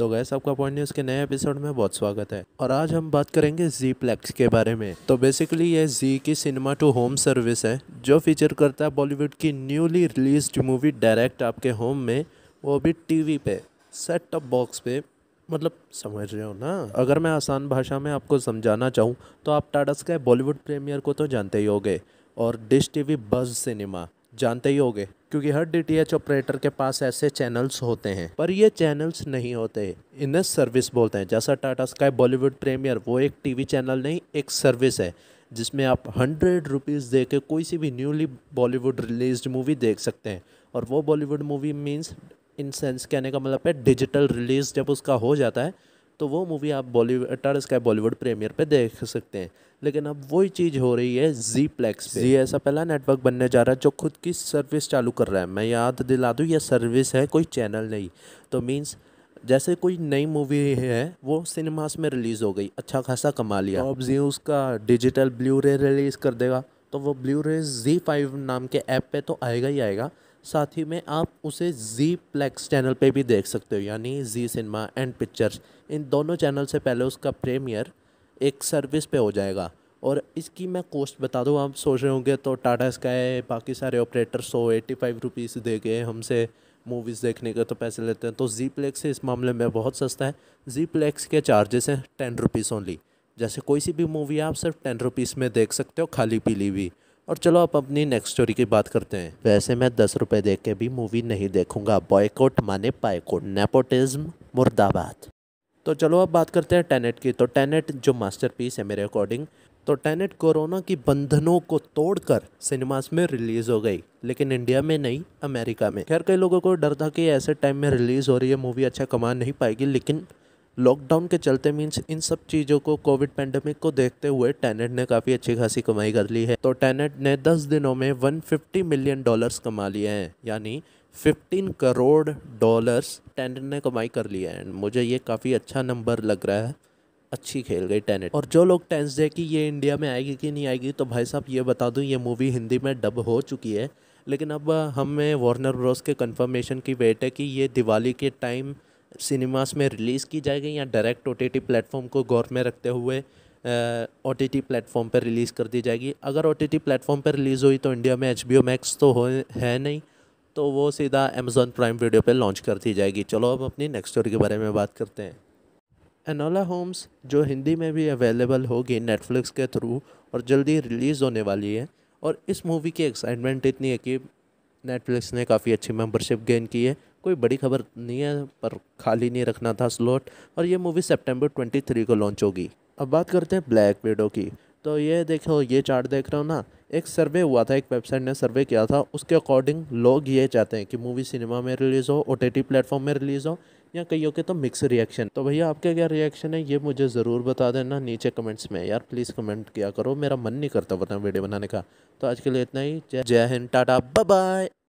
तो गैस आपका point news के नए एपिसोड में बहुत स्वागत है और आज हम बात करेंगे जी प्लेक्स के बारे में तो बेसिकली ये जी की सिनेमा टू होम सर्विस है जो फीचर करता है बॉलीवुड की न्यूली रिलीज मूवी डायरेक्ट आपके होम में वो भी टीवी पे सेट टॉप बॉक्स पे मतलब समझ रहे हो ना अगर मैं आसान भाषा में आपको समझाना चाहूँ तो आप टाटा स्काई बॉलीवुड प्रीमियर को तो जानते ही होगे और डिश टीवी बज सिनेमा जानते ही होगे क्योंकि हर डी ऑपरेटर के पास ऐसे चैनल्स होते हैं पर ये चैनल्स नहीं होते इन्हें सर्विस बोलते हैं जैसा टाटा स्काई बॉलीवुड प्रीमियर वो एक टीवी चैनल नहीं एक सर्विस है जिसमें आप हंड्रेड रुपीज़ दे के कोई सी भी न्यूली बॉलीवुड रिलीज मूवी देख सकते हैं और वो Bollywood movie means in sense कहने का मतलब है डिजिटल रिलीज़ जब उसका हो जाता है तो वो मूवी आप बॉलीवुड टर स्काई बॉलीवुड प्रीमियर पे देख सकते हैं लेकिन अब वही चीज़ हो रही है जी प्लेक्स पे जी ऐसा पहला नेटवर्क बनने जा रहा है जो खुद की सर्विस चालू कर रहा है मैं याद दिला दूँ यह सर्विस है कोई चैनल नहीं तो मीन्स जैसे कोई नई मूवी है वो सिनेमास में रिलीज़ हो गई अच्छा खासा कमा लिया अब जी उसका डिजिटल ब्लू रे रिलीज़ कर देगा तो वो ब्लू रे जी फाइव नाम के ऐप पे तो आएगा ही आएगा साथ ही में आप उसे जी प्लेक्स चैनल पे भी देख सकते हो यानी जी सिनेमा एंड पिक्चर्स इन दोनों चैनल से पहले उसका प्रीमियर एक सर्विस पे हो जाएगा और इसकी मैं कॉस्ट बता दूँ आप सोच रहे होंगे तो टाटा स्काई बाकी सारे ऑपरेटर सौ एट्टी फाइव रुपीज़ दे गए हमसे मूवीज़ देखने के तो पैसे लेते हैं तो जी प्लेक्स इस मामले में बहुत सस्ता है जी प्लेक्स के चार्जेस हैं टेन रुपीज़ ओनली जैसे कोई सी भी मूवी आप सिर्फ टेन रुपीज़ में देख सकते हो खाली पीली भी और चलो आप अपनी नेक्स्ट स्टोरी की बात करते हैं वैसे मैं दस रुपये दे के भी मूवी नहीं देखूंगा बॉयकोट माने पाएकोट नेपोटिज्म मुर्दाबाद तो चलो अब बात करते हैं टेनेट की तो टेनेट जो मास्टरपीस है मेरे अकॉर्डिंग तो टेनेट कोरोना की बंधनों को तोड़कर सिनेमास में रिलीज़ हो गई लेकिन इंडिया में नहीं अमेरिका में खैर कई लोगों को डर था कि ऐसे टाइम में रिलीज़ हो रही है मूवी अच्छा कमा नहीं पाएगी लेकिन लॉकडाउन के चलते मीन्स इन सब चीज़ों को कोविड पेंडेमिक को देखते हुए टेनेट ने काफ़ी अच्छी खासी कमाई कर ली है तो टेनेट ने 10 दिनों में 150 मिलियन डॉलर्स कमा लिए हैं यानी 15 करोड़ डॉलर्स टेनेट ने कमाई कर लिया है मुझे ये काफ़ी अच्छा नंबर लग रहा है अच्छी खेल गई टेनेट और जो लोग टेंस दे कि ये इंडिया में आएगी कि नहीं आएगी तो भाई साहब ये बता दूँ ये मूवी हिंदी में डब हो चुकी है लेकिन अब हमें वार्नर ब्रॉस के कंफर्मेशन की वेट है कि ये दिवाली के टाइम सिनेमास में रिलीज़ की जाएगी या डायरेक्ट ओ टी प्लेटफॉर्म को गौर में रखते हुए ओ टी टी प्लेटफॉर्म पर रिलीज़ कर दी जाएगी अगर ओ टी टी प्लेटफॉर्म पर रिलीज़ हुई तो इंडिया में एच बी ओ मैक्स तो हो है नहीं तो वो सीधा अमेजोन प्राइम वीडियो पर लॉन्च कर दी जाएगी चलो अब अपनी नेक्स्ट स्टोरी के बारे में बात करते हैं एनोला होम्स जो हिंदी में भी अवेलेबल होगी नेटफ्लिक्स के थ्रू और जल्दी रिलीज़ होने वाली है और इस मूवी की एक्साइटमेंट इतनी है कि नेटफ्लिक्स ने काफ़ी अच्छी मेंबरशिप गेन की है कोई बड़ी खबर नहीं है पर खाली नहीं रखना था स्लॉट और ये मूवी सितंबर 23 को लॉन्च होगी अब बात करते हैं ब्लैक वीडो की तो ये देखो ये चार्ट देख रहे हो ना एक सर्वे हुआ था एक वेबसाइट ने सर्वे किया था उसके अकॉर्डिंग लोग ये चाहते हैं कि मूवी सिनेमा में रिलीज़ हो ओ टी प्लेटफॉर्म में रिलीज़ हो या कईयों के तो मिक्स रिएक्शन तो भैया आपके क्या रिएक्शन है ये मुझे ज़रूर बता देना नीचे कमेंट्स में यार प्लीज़ कमेंट किया करो मेरा मन नहीं करता बताऊँ वीडियो बनाने का तो आज के लिए इतना ही जय हिंद टाटा बाय